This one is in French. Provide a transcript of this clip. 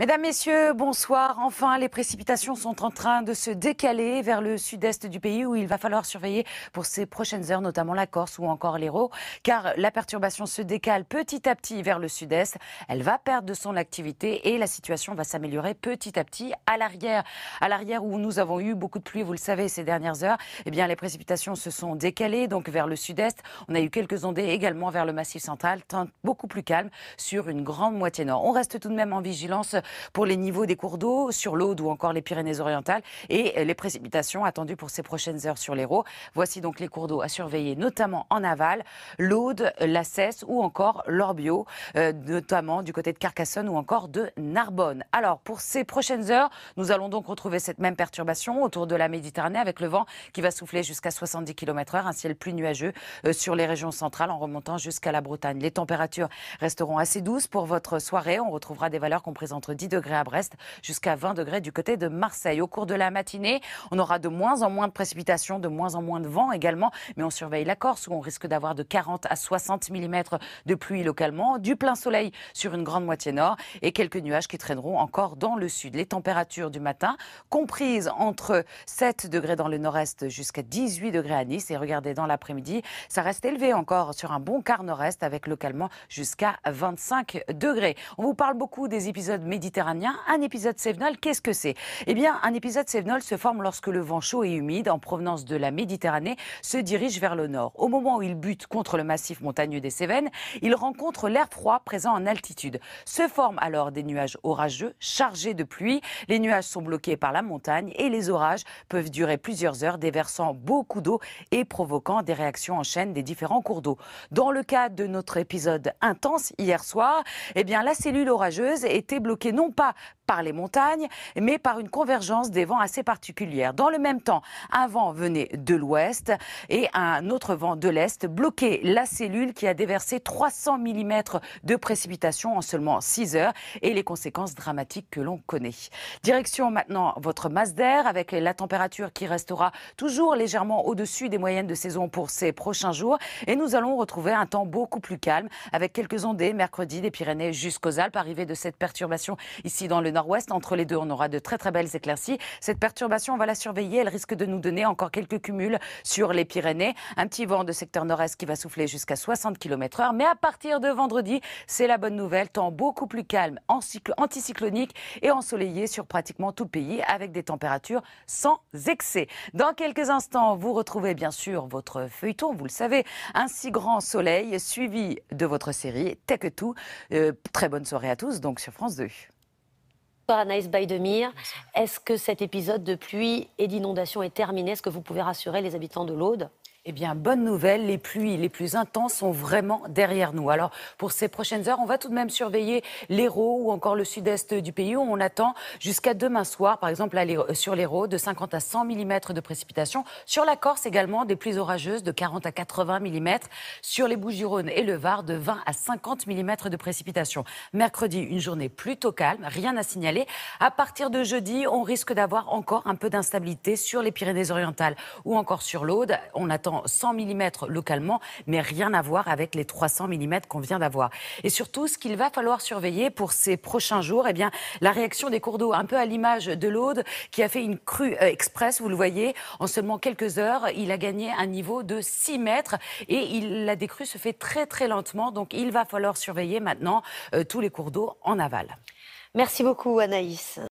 Mesdames, Messieurs, bonsoir. Enfin, les précipitations sont en train de se décaler vers le sud-est du pays où il va falloir surveiller pour ces prochaines heures, notamment la Corse ou encore l'Hérault, car la perturbation se décale petit à petit vers le sud-est. Elle va perdre de son activité et la situation va s'améliorer petit à petit à l'arrière. À l'arrière où nous avons eu beaucoup de pluie, vous le savez, ces dernières heures, eh bien, les précipitations se sont décalées, donc vers le sud-est. On a eu quelques ondées également vers le massif central, beaucoup plus calme sur une grande moitié nord. On reste tout de même en vigilance pour les niveaux des cours d'eau sur l'Aude ou encore les Pyrénées-Orientales et les précipitations attendues pour ces prochaines heures sur l'Hérault. Voici donc les cours d'eau à surveiller, notamment en aval, l'Aude, la Cesse ou encore l'Orbio, euh, notamment du côté de Carcassonne ou encore de Narbonne. Alors, pour ces prochaines heures, nous allons donc retrouver cette même perturbation autour de la Méditerranée avec le vent qui va souffler jusqu'à 70 km/h, un ciel plus nuageux euh, sur les régions centrales en remontant jusqu'à la Bretagne. Les températures resteront assez douces pour votre soirée. On retrouvera des valeurs qu'on entre 10 degrés à Brest jusqu'à 20 degrés du côté de Marseille. Au cours de la matinée, on aura de moins en moins de précipitations, de moins en moins de vent également, mais on surveille la Corse où on risque d'avoir de 40 à 60 mm de pluie localement, du plein soleil sur une grande moitié nord et quelques nuages qui traîneront encore dans le sud. Les températures du matin comprises entre 7 degrés dans le nord-est jusqu'à 18 degrés à Nice et regardez dans l'après-midi, ça reste élevé encore sur un bon quart nord-est avec localement jusqu'à 25 degrés. On vous parle beaucoup des épisodes médicaux un épisode sévenol, qu'est-ce que c'est Eh bien, un épisode sévenol se forme lorsque le vent chaud et humide en provenance de la Méditerranée se dirige vers le nord. Au moment où il bute contre le massif montagneux des Cévennes, il rencontre l'air froid présent en altitude. Se forment alors des nuages orageux chargés de pluie. Les nuages sont bloqués par la montagne et les orages peuvent durer plusieurs heures, déversant beaucoup d'eau et provoquant des réactions en chaîne des différents cours d'eau. Dans le cas de notre épisode intense hier soir, eh bien la cellule orageuse était bloquée non pas par les montagnes, mais par une convergence des vents assez particulière. Dans le même temps, un vent venait de l'ouest et un autre vent de l'est bloquait la cellule qui a déversé 300 mm de précipitations en seulement 6 heures et les conséquences dramatiques que l'on connaît. Direction maintenant votre masse d'air avec la température qui restera toujours légèrement au-dessus des moyennes de saison pour ces prochains jours et nous allons retrouver un temps beaucoup plus calme avec quelques ondées mercredi des Pyrénées jusqu'aux Alpes. arrivées de cette perturbation Ici, dans le nord-ouest, entre les deux, on aura de très très belles éclaircies. Cette perturbation, on va la surveiller. Elle risque de nous donner encore quelques cumuls sur les Pyrénées. Un petit vent de secteur nord-est qui va souffler jusqu'à 60 km/h. Mais à partir de vendredi, c'est la bonne nouvelle. Temps beaucoup plus calme, anticyclonique et ensoleillé sur pratiquement tout le pays avec des températures sans excès. Dans quelques instants, vous retrouvez bien sûr votre feuilleton, vous le savez, un si grand soleil suivi de votre série Tech Tout. Euh, très bonne soirée à tous, donc sur France 2. Paranaïs Anaïs Baidemir, Est-ce que cet épisode de pluie et d'inondation est terminé Est-ce que vous pouvez rassurer les habitants de l'Aude eh bien, bonne nouvelle, les pluies les plus intenses sont vraiment derrière nous. Alors, pour ces prochaines heures, on va tout de même surveiller l'Hérault ou encore le sud-est du pays où on attend jusqu'à demain soir, par exemple euh, sur l'Hérault, de 50 à 100 mm de précipitations. Sur la Corse également, des pluies orageuses de 40 à 80 mm. Sur les Bouches-du-Rhône et le Var, de 20 à 50 mm de précipitations. Mercredi, une journée plutôt calme, rien à signaler. À partir de jeudi, on risque d'avoir encore un peu d'instabilité sur les Pyrénées-Orientales ou encore sur l'Aude. On attend 100 mm localement, mais rien à voir avec les 300 mm qu'on vient d'avoir. Et surtout, ce qu'il va falloir surveiller pour ces prochains jours, et eh bien, la réaction des cours d'eau, un peu à l'image de l'Aude, qui a fait une crue euh, express, vous le voyez, en seulement quelques heures, il a gagné un niveau de 6 mètres et il, la décrue se fait très très lentement, donc il va falloir surveiller maintenant euh, tous les cours d'eau en aval. Merci beaucoup Anaïs.